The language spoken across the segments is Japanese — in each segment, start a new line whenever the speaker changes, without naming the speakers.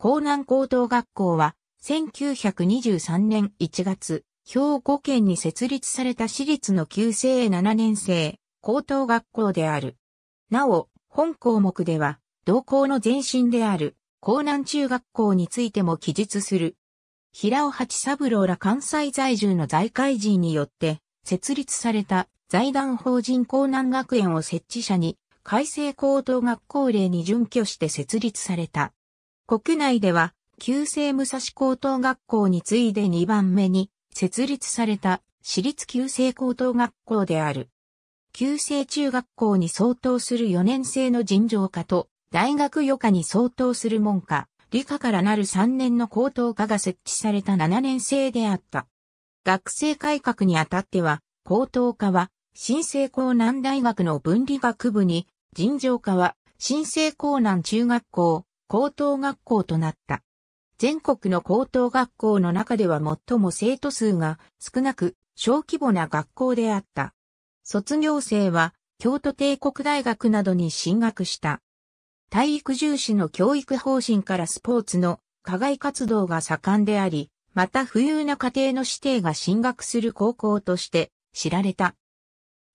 江南高等学校は、1923年1月、兵庫県に設立された私立の旧制7年生、高等学校である。なお、本項目では、同校の前身である、江南中学校についても記述する。平尾八三郎ら関西在住の財界人によって、設立された財団法人江南学園を設置者に、改正高等学校令に準拠して設立された。国内では、旧制武蔵高等学校に次いで2番目に設立された私立旧制高等学校である。旧制中学校に相当する4年生の尋常科と、大学予科に相当する門科、理科からなる3年の高等科が設置された7年生であった。学生改革にあたっては、高等科は、新生高南大学の分離学部に、尋常科は、新生高南中学校、高等学校となった。全国の高等学校の中では最も生徒数が少なく小規模な学校であった。卒業生は京都帝国大学などに進学した。体育重視の教育方針からスポーツの課外活動が盛んであり、また富裕な家庭の指定が進学する高校として知られた。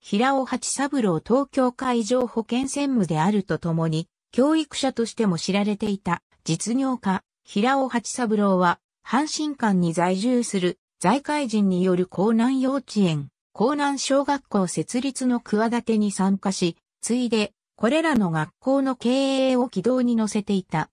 平尾八三郎東京海上保健専務であるとともに、教育者としても知られていた実業家、平尾八三郎は、阪神間に在住する財界人による江南幼稚園、江南小学校設立の企てに参加し、ついで、これらの学校の経営を軌道に乗せていた。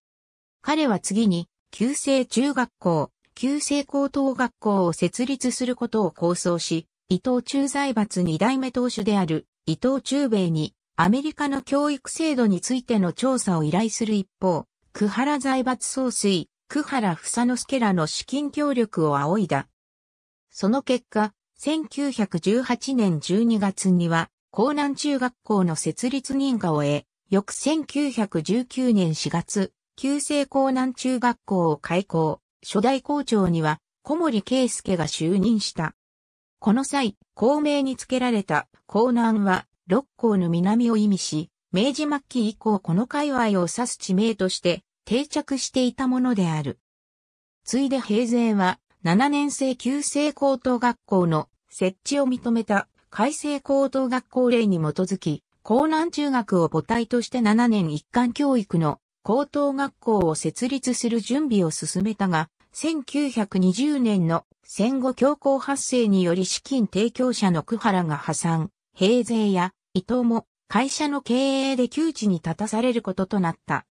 彼は次に、旧制中学校、旧制高等学校を設立することを構想し、伊藤中財閥二代目当主である伊藤忠兵衛にアメリカの教育制度についての調査を依頼する一方、久原財閥総帥、久原房之助らの資金協力を仰いだ。その結果、1918年12月には、江南中学校の設立認可を得、翌1919年4月、旧制江南中学校を開校、初代校長には小森圭介が就任した。この際、校名につけられた江南は六甲の南を意味し、明治末期以降この界隈を指す地名として定着していたものである。ついで平成は7年生旧制高等学校の設置を認めた改正高等学校令に基づき、江南中学を母体として7年一貫教育の高等学校を設立する準備を進めたが、1920年の戦後恐慌発生により資金提供者の久原が破産、平成や伊藤も会社の経営で窮地に立たされることとなった。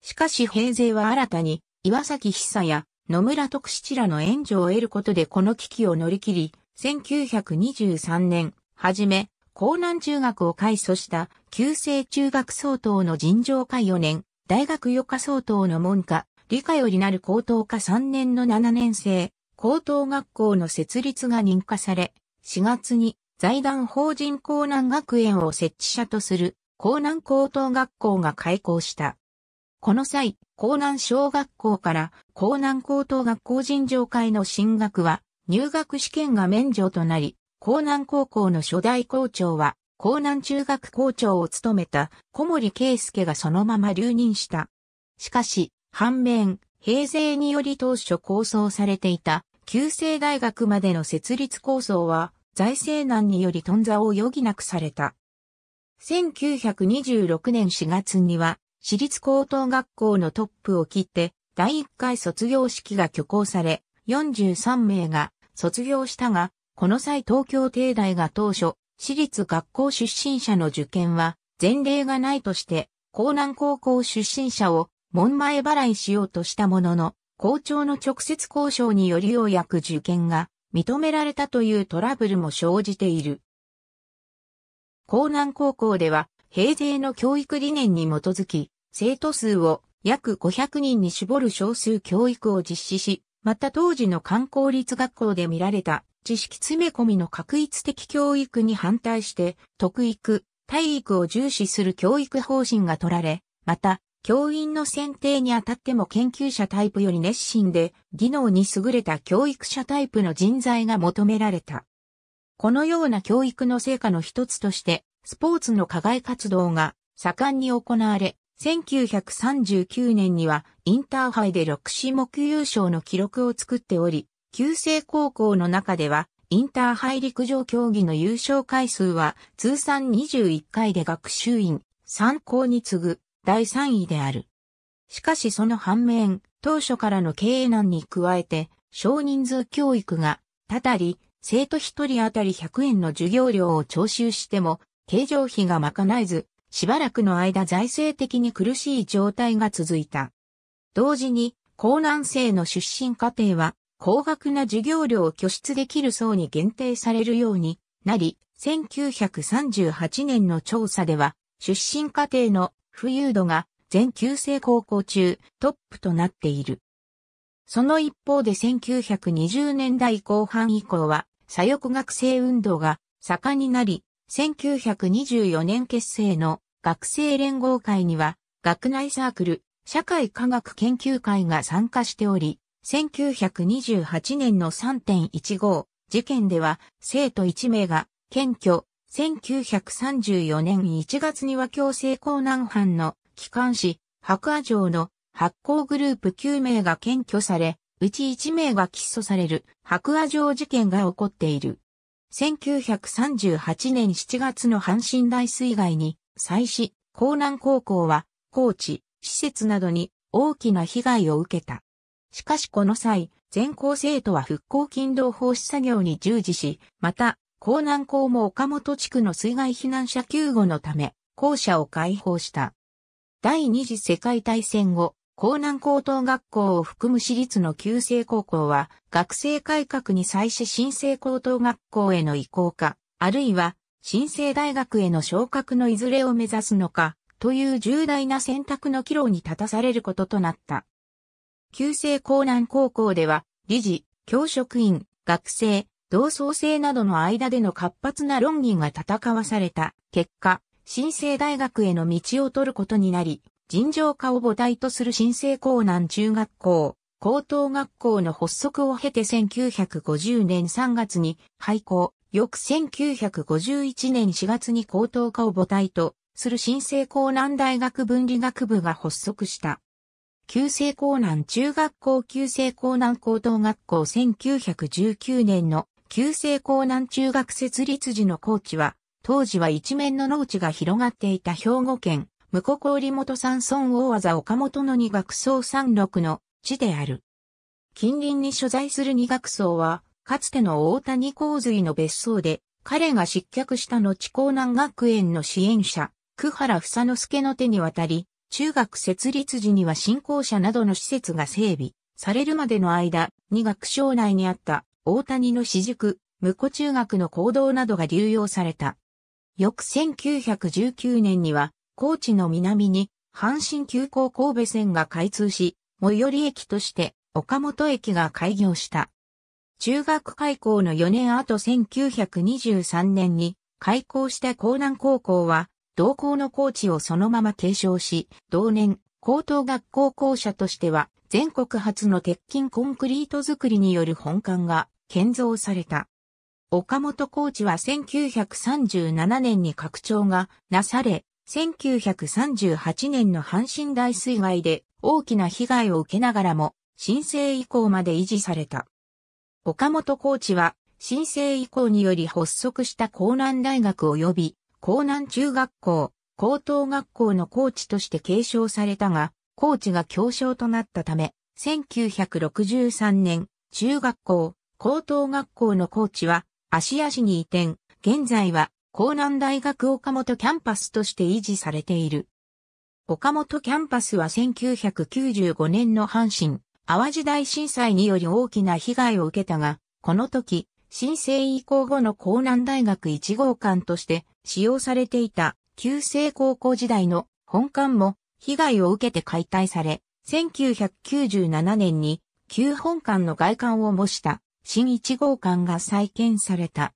しかし平成は新たに岩崎久や野村徳七らの援助を得ることでこの危機を乗り切り、1923年、はじめ、江南中学を開祖した旧制中学総統の尋常科4年、大学予科総統の門下、理科よりなる高等科3年の7年生、高等学校の設立が認可され、4月に財団法人江南学園を設置者とする江南高等学校が開校した。この際、江南小学校から江南高等学校尋常会の進学は入学試験が免除となり、江南高校の初代校長は江南中学校長を務めた小森圭介がそのまま留任した。しかし、反面、平成により当初構想されていた旧制大学までの設立構想は財政難により頓挫を余儀なくされた。1926年4月には、私立高等学校のトップを切って、第1回卒業式が挙行され、43名が卒業したが、この際東京帝大が当初、私立学校出身者の受験は前例がないとして、江南高校出身者を門前払いしようとしたものの、校長の直接交渉によりようやく受験が認められたというトラブルも生じている。江南高校では、平成の教育理念に基づき、生徒数を約500人に絞る少数教育を実施し、また当時の観光立学校で見られた知識詰め込みの確一的教育に反対して、特育、体育を重視する教育方針が取られ、また、教員の選定にあたっても研究者タイプより熱心で、技能に優れた教育者タイプの人材が求められた。このような教育の成果の一つとして、スポーツの課外活動が盛んに行われ、1939年にはインターハイで6種目優勝の記録を作っており、旧制高校の中では、インターハイ陸上競技の優勝回数は通算21回で学習院、参考に次ぐ第3位である。しかしその反面、当初からの経営難に加えて、少人数教育が、たたり、生徒1人当たり100円の授業料を徴収しても、経常費が賄えず、しばらくの間財政的に苦しい状態が続いた。同時に、高難生の出身家庭は、高額な授業料を拠出できる層に限定されるようになり、1938年の調査では、出身家庭の富裕度が全9世高校中トップとなっている。その一方で1920年代後半以降は左翼学生運動が盛んになり、1924年結成の学生連合会には学内サークル、社会科学研究会が参加しており、1928年の3.15事件では生徒1名が検挙、1934年1月には強制港南藩の機関紙、白亜城の発行グループ9名が検挙され、うち1名が起訴される白亜城事件が起こっている。1938年7月の阪神大水害に、祭祀、江南高校は、高知、施設などに大きな被害を受けた。しかしこの際、全校生徒は復興勤労奉仕作業に従事し、また、江南港も岡本地区の水害避難者救護のため、校舎を開放した。第二次世界大戦後、江南高等学校を含む私立の旧制高校は、学生改革に際し新生高等学校への移行か、あるいは、新生大学への昇格のいずれを目指すのか、という重大な選択の岐路に立たされることとなった。旧制江南高校では、理事、教職員、学生、同窓生などの間での活発な論議が戦わされた結果、新生大学への道を取ることになり、尋常化を母体とする新生高南中学校、高等学校の発足を経て1950年3月に廃校、翌1951年4月に高等科を母体とする新生高南大学分理学部が発足した。旧生高南中学校旧生高南高等学校1919年の旧制江南中学設立時の高知は、当時は一面の農地が広がっていた兵庫県、向こう氷本山村大技岡本の二学層山麓の地である。近隣に所在する二学層は、かつての大谷洪水の別荘で、彼が失脚した後江南学園の支援者、久原房之助の手に渡り、中学設立時には新校舎などの施設が整備されるまでの間、二学省内にあった大谷の私塾、無子中学の行動などが流用された。翌1919年には、高知の南に、阪神急行神戸線が開通し、最寄り駅として、岡本駅が開業した。中学開校の4年後1923年に、開校した江南高校は、同校の高知をそのまま継承し、同年、高等学校校舎としては、全国初の鉄筋コンクリート作りによる本館が建造された。岡本コーチは1937年に拡張がなされ、1938年の阪神大水害で大きな被害を受けながらも、申請以降まで維持された。岡本コーチは、申請以降により発足した江南大学及び、江南中学校、高等学校のコーチとして継承されたが、高知が教唱となったため、1963年、中学校、高等学校の高知は、芦屋市に移転、現在は、江南大学岡本キャンパスとして維持されている。岡本キャンパスは1995年の阪神、淡路大震災により大きな被害を受けたが、この時、新生移行後の江南大学1号館として使用されていた旧制高校時代の本館も被害を受けて解体され、1997年に旧本館の外観を模した新1号館が再建された。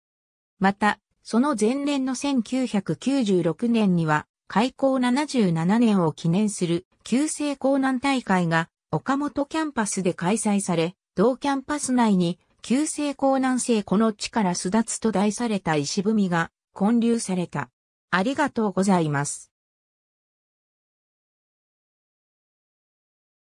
また、その前年の1996年には、開校77年を記念する旧制港南大会が岡本キャンパスで開催され、同キャンパス内に旧制港南西この地から巣立つと題された石踏みが建立された。ありがとうございます。